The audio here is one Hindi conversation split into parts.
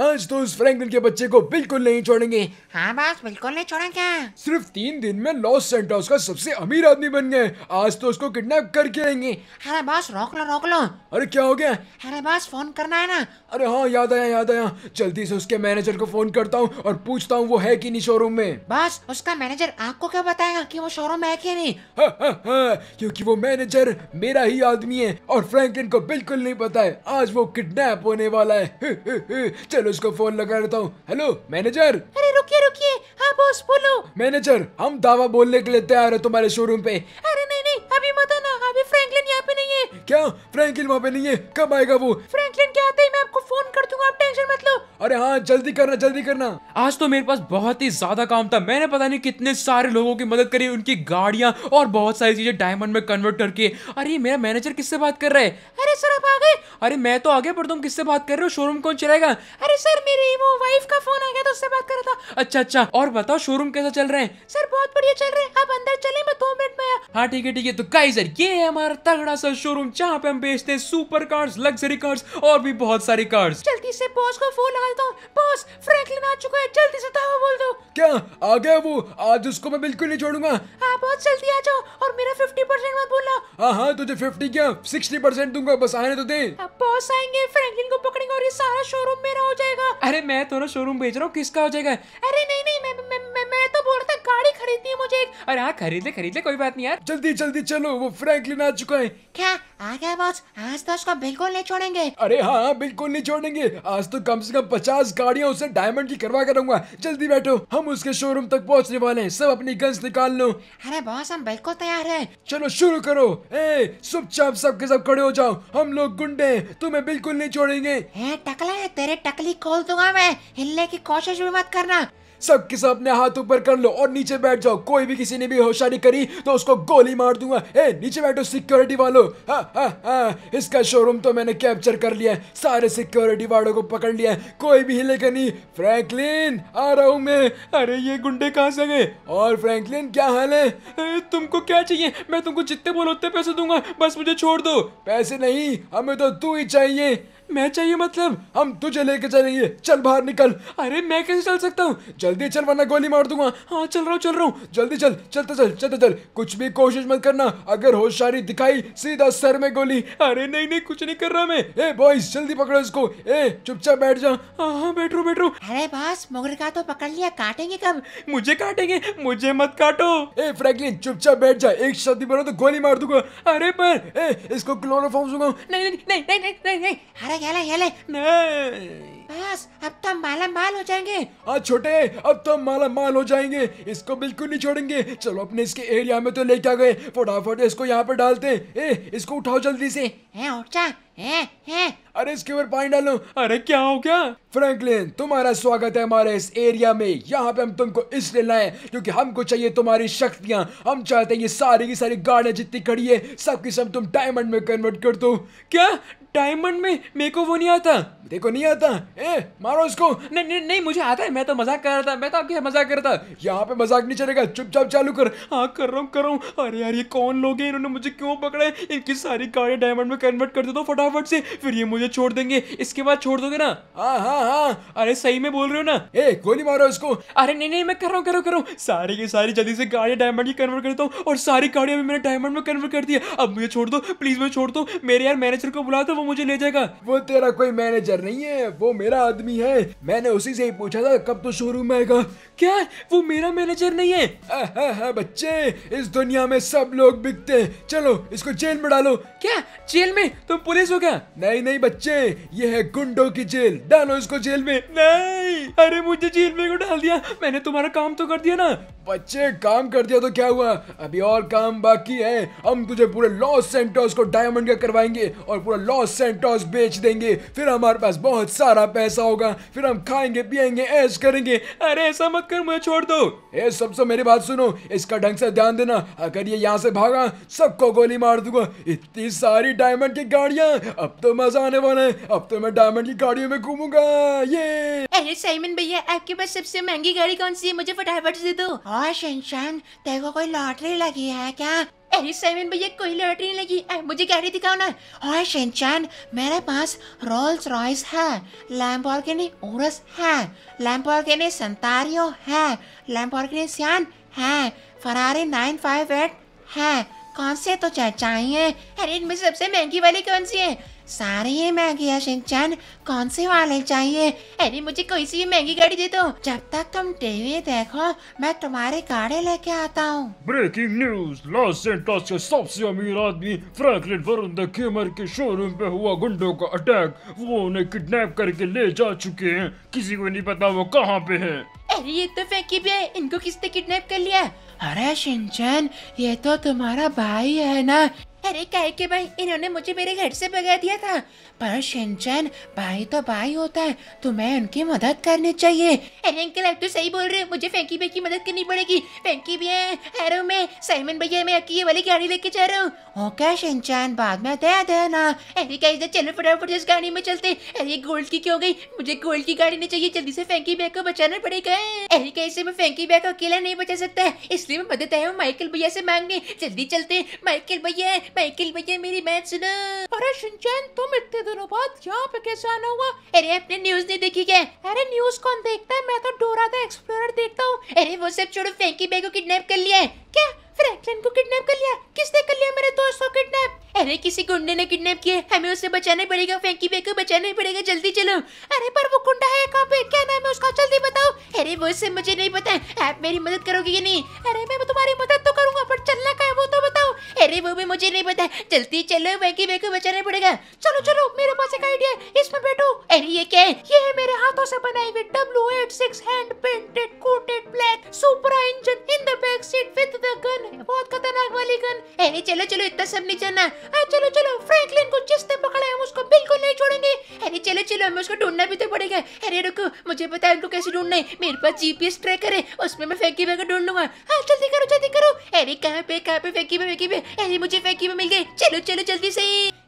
आज तो उस फ्रैंकलिन के बच्चे को बिल्कुल नहीं छोड़ेंगे हाँ बस बिल्कुल नहीं छोड़ेंगे सिर्फ तीन दिन में लॉस सेंटोस का सबसे अमीर आदमी बन गए आज तो उसको किडनैप करके आएंगे अरे बस रोक लो रोक लो अरे क्या हो गया अरे बस फोन करना है ना अरे हाँ याद आया याद आया जल्दी से उसके मैनेजर को फोन करता हूँ और पूछता हूँ वो है की नहीं शोरूम में बस उसका मैनेजर आपको क्या बताएगा की वो शोरूम है की नहीं हाँ, हाँ, हाँ, क्यूँकी वो मैनेजर मेरा ही आदमी है और फ्रैंकलिन को बिल्कुल नहीं पता है आज वो किडनैप होने वाला है चल चलो इसको फोन लगा देता हूँ हेलो मैनेजर अरे रुकिए रुकिए हाँ बॉस बोलो मैनेजर हम दावा बोलने के लिए तैयार है तुम्हारे शोरूम पे अरे नहीं नहीं अभी मत आना अभी फ्रैंकलिन यहाँ पे नहीं है क्या फ्रैंकलिन वहाँ पे नहीं है कब आएगा वो फ्रैंकलिन क्या आते ही मैं आपको फोन कर दूंगा आप टेंशन मत लो अरे हाँ जल्दी करना जल्दी करना आज तो मेरे पास बहुत ही ज्यादा काम था मैंने पता नहीं कितने सारे लोगों की मदद करी उनकी गाड़ियाँ और बहुत सारी चीजें डायमंड में कन्वर्ट करके अरे मेरा मैनेजर किससे बात कर रहा है अरे सर आप आ गए अरे मैं तो आगे पर तुम किससे बात कर रहे हो शोरूम कौन चलाएगा अरे सर मेरी वो वाइफ का फोन आ गया था उससे बात कर रहा था अच्छा अच्छा और बताओ शोरूम कैसा चल रहा है सर बहुत बढ़िया चल रहा है आप अंदर चले मैं दो मिनट में हाँ ठीक है ठीक है तो तो गाइजर ये है हमारा तगड़ा सा शोरूम जहाँ पे हम बेचते हैं सुपर कार्स लग्जरी कार्स और भी बहुत सारी कार्स जल्दी से बॉस को फोन लगा दो बॉस फ्रैंकलिन आ चुका है जल्दी से धावा बोल दो क्या आ गया वो आज उसको मैं बिल्कुल नहीं छोड़ूंगा हाँ बहुत जल्दी आ जाओ और मेरा फिफ्टी परसेंट मत बोलना हाँ हाँ तुझे फिफ्टी क्या सिक्सटी परसेंट दूंगा बस आने तो दे बॉस आएंगे फ्रैंकलिन को पकड़ेंगे और ये सारा शोरूम मेरा हो जाएगा अरे मैं थोड़ा शोरूम बेच रहा हूँ किसका हो जाएगा अरे नहीं नहीं मैं मैं, मैं, मैं तो बोल रहा था गाड़ी खरीदनी है मुझे अरे हाँ खरीद ले खरीद ले कोई बात नहीं यार जल्दी जल्दी चलो वो फ्रैंकलिन आ चुका है क्या आ गया बॉस आज तो उसको बिल्कुल नहीं छोड़ेंगे अरे हाँ बिल्कुल नहीं छोड़ेंगे आज तो कम से कम पचास गाड़ियाँ उसे डायमंड की करवा करूंगा जल्दी बैठो हम उसके शोरूम तक पहुँचने वाले हैं सब अपनी गन्स निकाल लो अरे बॉस हम बिल्कुल तैयार है चलो शुरू करो ए चुपचाप चाप सब खड़े हो जाओ हम लोग गुंडे तुम्हें बिल्कुल नहीं छोड़ेंगे टकला है तेरे टकली खोल दूंगा मैं हिलने की कोशिश भी मत करना सबके सब अपने हाथ ऊपर कर लो और नीचे बैठ जाओ कोई भी किसी ने भी होशियारी करी तो उसको गोली मार दूंगा ए नीचे बैठो सिक्योरिटी वालो हा, हा, हा, इसका शोरूम तो मैंने कैप्चर कर लिया है सारे सिक्योरिटी वालों को पकड़ लिया है कोई भी हिलेगा नहीं फ्रैंकलिन आ रहा हूँ मैं अरे ये गुंडे कहाँ से गए और फ्रैंकलिन क्या हाल है तुमको क्या चाहिए मैं तुमको जितने बोलो उतने पैसे दूंगा बस मुझे छोड़ दो पैसे नहीं हमें तो तू ही चाहिए मैं चाहिए मतलब हम तुझे लेके चलेंगे चल बाहर निकल अरे मैं कैसे चल सकता हूँ जल्दी चल वरना गोली मार दूंगा हाँ चल रहा हूँ चल रहा हूँ जल्दी चल चलते चल चलते चल कुछ भी कोशिश मत करना अगर होशियारी दिखाई सीधा सर में गोली अरे नहीं नहीं कुछ नहीं कर रहा मैं ए बॉयज जल्दी पकड़ो इसको ए चुपचाप बैठ जा हाँ हाँ बैठ रो बैठ रो अरे बस मोगर का तो पकड़ लिया काटेंगे कब मुझे काटेंगे मुझे मत काटो ए फ्रैंकलिन चुपचाप बैठ जा एक शब्द बोलो तो गोली मार दूंगा अरे पर ए इसको क्लोरोफॉर्म दूंगा नहीं नहीं नहीं नहीं नहीं अरे हेले हेले नहीं बस अब तो माला माल हो जाएंगे हाँ छोटे अब तो माला माल हो जाएंगे इसको बिल्कुल नहीं छोड़ेंगे चलो अपने इसके एरिया में तो लेके आ गए फटाफट इसको यहाँ पे डालते ए इसको उठाओ जल्दी से उठ जा अरे इसके ऊपर पानी डालो अरे क्या हो क्या फ्रैंकलिन तुम्हारा स्वागत है हमारे इस एरिया में यहाँ पे हम तुमको इसलिए लाए क्योंकि हमको चाहिए तुम्हारी शक्तियाँ हम चाहते हैं ये सारी की सारी गाड़ियाँ जितनी खड़ी है सब की सब तुम डायमंड में कन्वर्ट कर दो क्या डायमंड में मेरे को वो नहीं आता देखो नहीं आता ए मारो इसको नहीं नहीं नहीं मुझे आता है मैं तो मजाक कर रहा था मैं तो आपके मजाक कर रहा था यहाँ पे मजाक नहीं चलेगा चुपचाप चालू कर हाँ कर रहा हूँ कर रहा हूँ अरे यार ये कौन लोग हैं इन्होंने मुझे क्यों पकड़ा है इनकी सारी गाड़ियाँ डायमंड में कन्वर्ट कर दे दो तो फटाफट से फिर ये मुझे मुझे छोड़ देंगे इसके बाद छोड़ दोगे ना हाँ हाँ हाँ अरे सही में बोल रहे हो ना ए गोली मारो इसको अरे नहीं नहीं मैं कर रहा हूँ करो करो सारी की सारी जल्दी से गाड़ियाँ डायमंड की कन्वर्ट करता हूँ और सारी गाड़ियाँ भी मैंने डायमंड में कन्वर्ट कर दी अब मुझे छोड़ दो प्लीज मुझे छोड़ दो मेरे यार मैनेजर को बुला दो वो मुझे ले जाएगा वो तेरा कोई मैनेजर नहीं है वो मेरा आदमी है मैंने उसी से ही पूछा था कब तो शोरूम में आएगा क्या वो मेरा मैनेजर नहीं है बच्चे इस दुनिया में सब लोग बिकते हैं चलो इसको जेल में डालो क्या जेल में तुम पुलिस हो क्या नहीं नहीं बच्चे बच्चे ये है गुंडों की जेल डालो इसको जेल में नहीं अरे मुझे जेल में को डाल दिया मैंने तुम्हारा काम तो कर दिया ना बच्चे काम कर दिया तो क्या हुआ अभी और काम बाकी है हम तुझे पूरे लॉस सेंटोस को डायमंड का करवाएंगे और पूरा लॉस सेंटोस बेच देंगे फिर हमारे पास बहुत सारा पैसा होगा फिर हम खाएंगे पिएंगे ऐश करेंगे अरे ऐसा मत कर मुझे छोड़ दो ए सब सब मेरी बात सुनो इसका ढंग से ध्यान देना अगर ये यहाँ से भागा सबको गोली मार दूंगा इतनी सारी डायमंड की गाड़िया अब तो मजा आने वाला है अब तो मैं डायमंड की गाड़ियों में घूमूंगा ये अरे साइमन भैया आपके पास सबसे महंगी गाड़ी कौन सी है मुझे फटाफट से दो और शनशान तेरे कोई लॉटरी लगी है क्या अरे साइमन भैया कोई लॉटरी नहीं लगी आ, मुझे गाड़ी दिखाओ ना और शनशान मेरे पास रोल्स रॉयस है लैम्बोर्गिनी ओरस है लैम्बोर्गिनी संतारियो है लैम्बोर्गिनी सियान है फरारी नाइन फाइव एट है कौन से तो चाहिए अरे इनमें सबसे महंगी वाली कौन सी है सारे ये महंगी है शिनचैन कौन से वाले चाहिए अरे मुझे कोई सी महंगी गाड़ी दे दो जब तक तुम टीवी देखो मैं तुम्हारे गाड़ी लेके आता हूँ ब्रेकिंग न्यूज लॉस एंटोस के सबसे अमीर आदमी फ्रैंकलिन वरुण द केमर के शोरूम पे हुआ गुंडों का अटैक वो उन्हें किडनैप करके ले जा चुके हैं किसी को नहीं पता वो कहाँ पे है अरे ये तो फेंकी भी है इनको किसने किडनैप कर लिया अरे शिनचैन ये तो तुम्हारा भाई है ना अरे कह के भाई इन्होंने मुझे मेरे घर से भगा दिया था पर शिनचैन भाई तो भाई होता है तुम्हें उनकी मदद करनी चाहिए अरे अंकल आप तो सही बोल रहे हो मुझे फैंकी भाई की मदद करनी पड़ेगी फैंकी भी है अरे मैं साइमन भैया मैं अकेले वाली गाड़ी लेके जा रहा हूँ ओके शिनचैन बाद में दे देना अरे कह चलो फटाफट इस गाड़ी में चलते अरे गोल्ड की क्यों गई मुझे गोल्ड की गाड़ी नहीं चाहिए जल्दी से फैंकी बैग को बचाना पड़ेगा अरे कैसे मैं फैंकी बैग को अकेला नहीं बचा सकता इसलिए मैं मदद आया हूँ माइकल भैया से मांगने जल्दी चलते माइकल भैया माइकल भैया मेरी बात सुनो अरे सुनचैन तुम इतने दिनों बाद यहाँ पे कैसे आना हुआ अरे अपने न्यूज नहीं देखी क्या अरे न्यूज कौन देखता है मैं तो डोरा था एक्सप्लोरर देखता हूँ अरे वो सब छोड़ो फेंकी बैग को किडनेप कर लिया है क्या फ्रैंकलिन को किडनैप कर लिया किसने कर लिया मेरे दोस्त को किडनैप अरे किसी गुंडे ने किडनैप किया हमें उसे बचाना पड़ेगा फ्रैंकी बे को बचाना पड़ेगा जल्दी चलो अरे पर वो गुंडा है कहाँ पे क्या नाम है उसका जल्दी बताओ अरे वो इससे मुझे नहीं पता आप मेरी मदद करोगे या नहीं अरे मैं तुम्हारी मदद तो करूंगा पर चलना का है वो तो बताओ अरे वो भी मुझे नहीं पता जल्दी चलो फ्रैंकी बे को बचाना पड़ेगा चलो चलो मेरे पास एक आइडिया है इसमें बैठो अरे ये क्या है ये है मेरे हाथों से बनाई हुई W eight six hand painted coated black super engine in the back seat with the gun बहुत खतरनाक वाली गन ए चलो चलो इतना सब नहीं जाना आ, चलो चलो फ्रैंकलिन को जिसने पकड़ा है हम उसको बिल्कुल नहीं छोड़ेंगे अरे चलो चलो हमें उसको ढूंढना भी तो पड़ेगा अरे रुको मुझे पता है उनको कैसे ढूंढना है मेरे पास जीपीएस ट्रैकर है उसमें मैं फेंकी में ढूंढ लूंगा हाँ जल्दी करो जल्दी करो अरे कहाँ पे कहाँ पे फेंकी में फेंकी में अरे मुझे फेंकी में मिल गई चलो चलो जल्दी से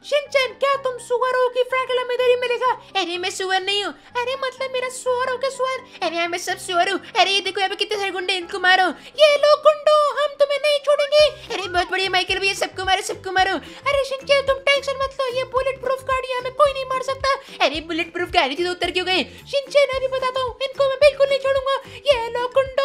शिनचैन क्या तुम सुअर हो कि फ्रैंकल हमें देरी मिलेगा अरे मैं सुअर नहीं हूँ अरे मतलब मेरा सुअर हो क्या सुअर अरे मैं सब सुअर हूँ अरे ये देखो यहाँ पे कितने सारे गुंडे इनको मारो ये लो गुंडो हम तुम्हें नहीं छोड़ेंगे अरे बहुत बढ़िया माइकल भैया सबको मारो सबको मारो अरे शिनचैन तुम टेंशन मत लो ये बुलेट प्रूफ गाड़ी हमें कोई नहीं मार सकता अरे बुलेट प्रूफ गाड़ी थी तो उतर क्यों गए शिनचैन अभी बताता हूँ इनको मैं बिल्कुल नहीं छोड़ूंगा ये लो गुंडो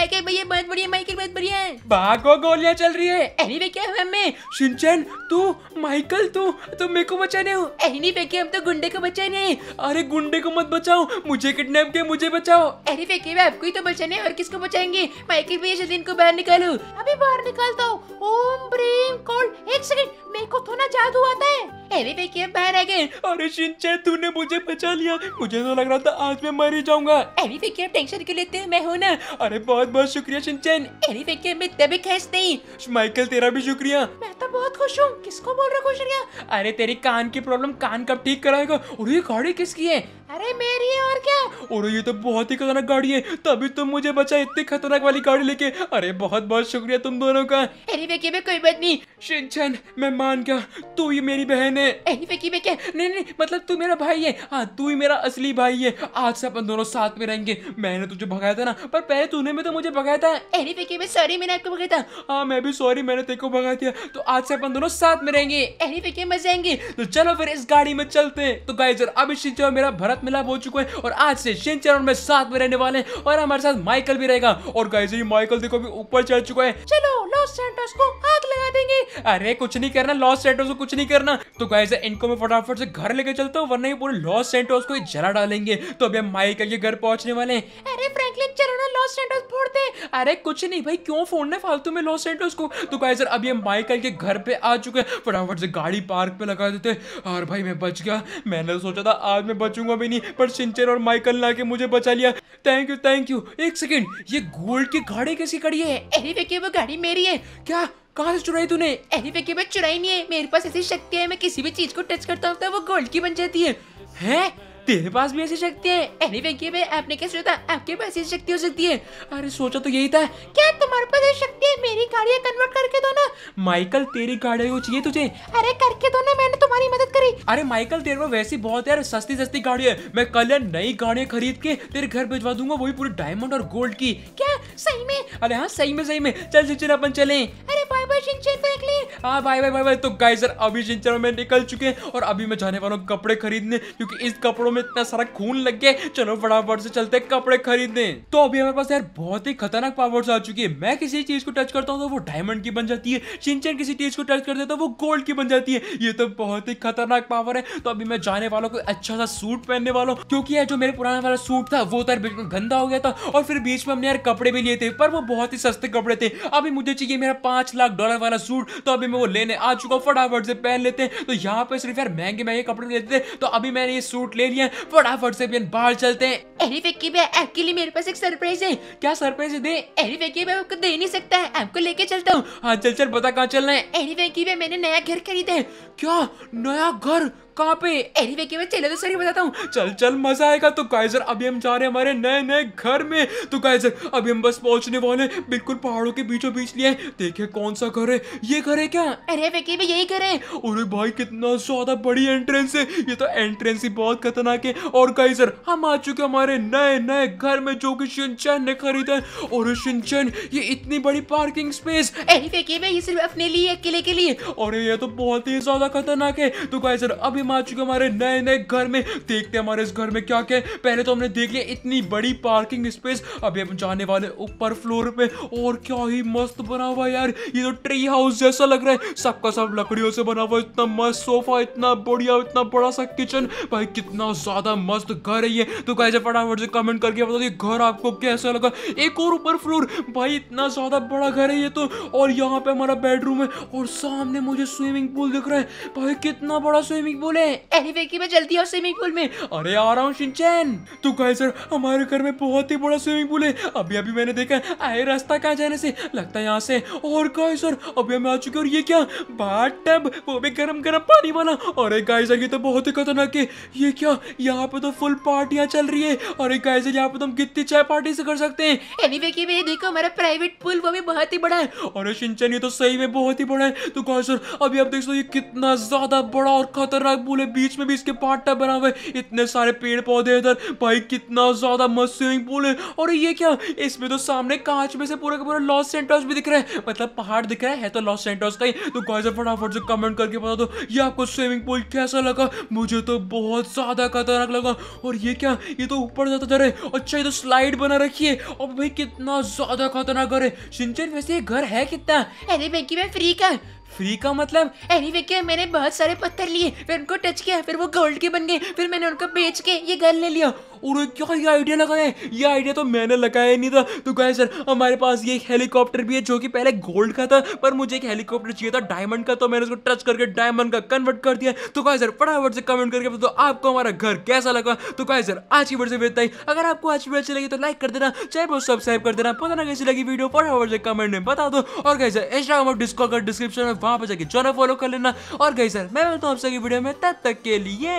माइकल भैया बहुत बढ़िया माइकल बहुत बढ़िया भागो गोलियां चल रही है अरे वे क्या हुआ हमें शिनचैन तू माइकल तू तुम मेरे को बचाने हो अरे क्या हम तो गुंडे को बचाने हैं अरे गुंडे को मत बचाओ मुझे किडनैप किया मुझे बचाओ अरे वे क्या आपको ही तो बचाने और किसको बचाएंगे माइकल भैया जल्दी इनको बाहर निकालो अभी बाहर निकालता हूँ ओम ब्रेम कॉल एक सेकंड मेरे को थोड़ा जादू आता है अरे वे क्या बाहर आ गए अरे शिनचैन तूने मुझे बचा लिया मुझे तो लग रहा था आज मैं मर ही जाऊंगा अरे क्या टेंशन क्यों लेते हैं मैं हूं ना अरे बहुत बहुत शुक्रिया शिनचैन अरे वे क्या मैं तभी खेस नहीं माइकल तेरा भी शुक्रिया मैं तो बहुत खुश हूँ किसको बोल रहा खुश अरे तेरी कान की प्रॉब्लम कान कब ठीक कराएगा और ये गाड़ी किसकी है अरे मेरी है और क्या और ये तो बहुत ही खतरनाक गाड़ी है तभी तुम तो मुझे बचा इतनी खतरनाक वाली गाड़ी लेके अरे बहुत बहुत शुक्रिया तुम दोनों का अरे वेकी में कोई बात नहीं शिनचैन मैं मान गया तू ही मेरी बहन है अरे वेकी में क्या नहीं नहीं मतलब तू मेरा भाई है हाँ तू ही मेरा असली भाई है आज से अपन दोनों साथ में रहेंगे मैंने तुझे भगाया था ना पर पहले तूने भी तो मुझे भगाया था अरे वेकी में सॉरी मैंने आपको भगाया था हाँ मैं भी सॉरी मैंने तेरे को भगाया दिया तो आज से अपन दोनों साथ में रहेंगे अरे वेकी में जाएंगे तो चलो फिर इस गाड़ी में चलते हैं तो गाइजर अभी शिंचन मेरा भरत मिलाप हो चुका है और आज से शिन चरण में साथ में रहने वाले और हमारे साथ माइकल भी रहेगा और गाइस ये माइकल देखो भी ऊपर चढ़ चुका है चलो लॉस सेंटोस को आग लगा देंगे अरे कुछ नहीं करना लॉस सेंटोस को कुछ नहीं करना तो गाइस इनको मैं फटाफट से घर लेके चलता हूँ वरना ये पूरे लॉस सेंटोस को जला डालेंगे तो अभी हम माइकल के घर पहुंचने वाले हैं अरे फ्रैंकलिन चलो ना लॉस सेंटोस फोड़ दे अरे कुछ नहीं भाई क्यों फोड़ने फालतू में लॉस सेंटोस को तो गाइस अब ये माइकल के घर पे आ चुके हैं फटाफट से गाड़ी पार्क पे लगा देते और भाई मैं बच गया मैंने तो सोचा था आज मैं बचूंगा भी नहीं पर सिंचर और माइकल ना आके मुझे बचा लिया थैंक यू थैंक यू एक सेकेंड ये गोल्ड की गाड़ी कैसी खड़ी है अरे वे वो गाड़ी मेरी है क्या कहाँ से चुराई तूने अरे वे चुराई नहीं है मेरे पास ऐसी शक्ति है मैं किसी भी चीज को टच करता हूँ तो वो गोल्ड की बन जाती है तेरे पास भी ऐसी शक्ति है अरे वेंकी भाई आपने क्या सोचा आपके पास ऐसी शक्ति हो सकती है अरे सोचा तो यही था क्या तुम्हारे पास ऐसी शक्ति है मेरी गाड़ियाँ कन्वर्ट करके दो ना माइकल तेरी गाड़ियाँ चाहिए तुझे अरे करके दो ना मैंने तुम्हारी मदद करी अरे माइकल तेरे पास वैसी बहुत है सस्ती सस्ती गाड़ी है मैं कल नई गाड़ियाँ खरीद के तेरे घर भिजवा दूंगा वही पूरी डायमंड और गोल्ड की क्या सही में अरे हाँ सही में सही में चल सिंचन अपन चले अरे बाय बाय सिंचन देख ले हाँ बाय बाय बाय बाय तो गाइस सर अभी सिंचन में निकल चुके हैं और अभी मैं जाने वाला हूँ कपड़े खरीदने क्योंकि इस कपड़ों में में इतना सारा खून लग गया चलो फटाफट से चलते कपड़े खरीदने तो अभी हमारे पास यार बहुत ही खतरनाक पावर आ चुकी है मैं किसी चीज को टच करता हूँ तो वो डायमंड की बन जाती है चिंचन किसी चीज को टच करते देता तो वो गोल्ड की बन जाती है ये तो बहुत ही खतरनाक पावर है तो अभी मैं जाने वालों को अच्छा सा सूट पहनने वालों क्योंकि यार जो मेरे पुराने वाला सूट था वो तो बिल्कुल गंदा हो गया था और फिर बीच में हमने यार कपड़े भी लिए थे पर वो बहुत ही सस्ते कपड़े थे अभी मुझे चाहिए मेरा पांच लाख डॉलर वाला सूट तो अभी मैं वो लेने आ चुका फटाफट से पहन लेते हैं तो यहाँ पे सिर्फ यार महंगे महंगे कपड़े लेते थे तो अभी मैंने ये सूट ले लिया फटाफट से बियन बाहर चलते हैं एरी फेकी भैया आपके लिए मेरे पास एक सरप्राइज है क्या सरप्राइज दे एरी फेकी आपको दे नहीं सकता है आपको लेके चलता हूँ हाँ चल चल बता कहाँ चलना है एरी फेकी मैंने नया घर खरीदा है क्या नया घर कहाँ पे एनीवे के मैं चले तो सर बताता हूँ चल चल मजा आएगा तो गाइजर अभी हम जा रहे हैं हमारे नए नए घर में तो गाइजर अभी हम बस पहुँचने वाले बिल्कुल पहाड़ों के बीचों बीच लिए देखे कौन सा घर है ये घर है क्या अरे वेकी में यही घर है अरे भाई कितना ज्यादा बड़ी एंट्रेंस है ये तो एंट्रेंस ही बहुत खतरनाक है और गाइजर हम आ चुके हमारे नए नए घर में जो कि शिनचैन ने खरीदा है और शिनचैन ये इतनी बड़ी पार्किंग स्पेस अरे वेकी ये सिर्फ अपने लिए अकेले के लिए और ये तो बहुत ही ज्यादा खतरनाक है तो गाइजर अभी हम आ चुके हमारे नए नए घर में देखते हैं हमारे इस घर में क्या क्या है पहले तो हमने देख लिया इतनी बड़ी पार्किंग स्पेस अभी हम जाने वाले ऊपर फ्लोर पे और क्या ही मस्त बना हुआ यार ये तो ट्री हाउस जैसा लग रहा है सबका सब लकड़ियों से बना हुआ इतना मस्त सोफा इतना बढ़िया इतना बड़ा सा किचन भाई कितना ज्यादा मस्त घर है ये तो कैसे फटाफट से कमेंट करके बता दिए घर आपको कैसा लगा एक और ऊपर फ्लोर भाई इतना ज्यादा बड़ा घर है ये तो और यहाँ पे हमारा बेडरूम है और सामने मुझे स्विमिंग पूल दिख रहा है भाई कितना बड़ा स्विमिंग पूल है में अरे की मैं जल्दी आऊँ स्विमिंग पूल में अरे आ रहा हूँ शिनचैन तो कहे सर हमारे घर में बहुत ही बड़ा स्विमिंग पूल है अभी अभी मैंने देखा आए रास्ता कहाँ जाने से लगता है यहाँ से और कहे सर अभी हम आ चुके और ये क्या बाट टब वो भी गर्म गर्म पानी वाला अरे गाय सर ये तो बहुत ही खतरनाक है ये क्या यहाँ पे तो फुल पार्टियाँ चल रही है अरे गाय सर यहाँ पे तो हम कितनी चाय पार्टी से कर सकते हैं एनी की मैं देखो हमारा प्राइवेट पूल वो भी बहुत ही बड़ा है अरे शिनचैन ये तो सही में बहुत ही बड़ा है तो कहे सर अभी आप देख सो ये कितना ज्यादा बड़ा और खतरनाक पूल है बीच में भी इसके पार्ट टाइप बना हुआ है इतने सारे पेड़ पौधे इधर भाई कितना ज्यादा मस्त स्विमिंग पूल है और ये क्या इसमें तो सामने कांच में से पूरा का पूरा लॉस सेंटर्स भी दिख रहा है मतलब पहाड़ दिख रहा है, है तो लॉस सेंटर्स का ही तो गाइस फटाफट से कमेंट करके बता दो ये आपको स्विमिंग पूल कैसा लगा मुझे तो बहुत ज्यादा खतरनाक लगा और ये क्या ये तो ऊपर जाता जा रहा है अच्छा ये तो स्लाइड बना रखी है और भाई कितना ज्यादा खतरनाक घर है सिंचन वैसे ये घर है कितना अरे बेकी मैं फ्री का फ्री का मतलब एनीवे क्या मैंने बहुत सारे पत्थर लिए फिर उनको टच किया फिर वो गोल्ड के बन गए फिर मैंने उनको बेच के ये घर ले लिया और क्या ये आइडिया लगाया ये आइडिया तो मैंने लगाया नहीं था तो गाय सर हमारे पास ये हेलीकॉप्टर भी है जो कि पहले गोल्ड का था पर मुझे एक हेलीकॉप्टर चाहिए था डायमंड का तो मैंने उसको टच करके डायमंड का कन्वर्ट कर दिया तो गाय सर फटाफट से कमेंट करके बताओ आपको हमारा घर कैसा लगा तो गाय सर आज की वीडियो से बेचता ही अगर आपको आज की अच्छी लगी तो लाइक कर देना चाहे वो सब्सक्राइब कर देना पता ना कैसी लगी वीडियो फटाफट से कमेंट में बता दो और गाय सर इंस्टाग्राम और डिस्कॉर्ड डिस्क्रिप्शन में वहां पर जाकर जो फॉलो कर लेना और गाय सर मैं बोलता हूँ आपसे वीडियो में तब तक के लिए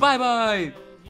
बाय बाय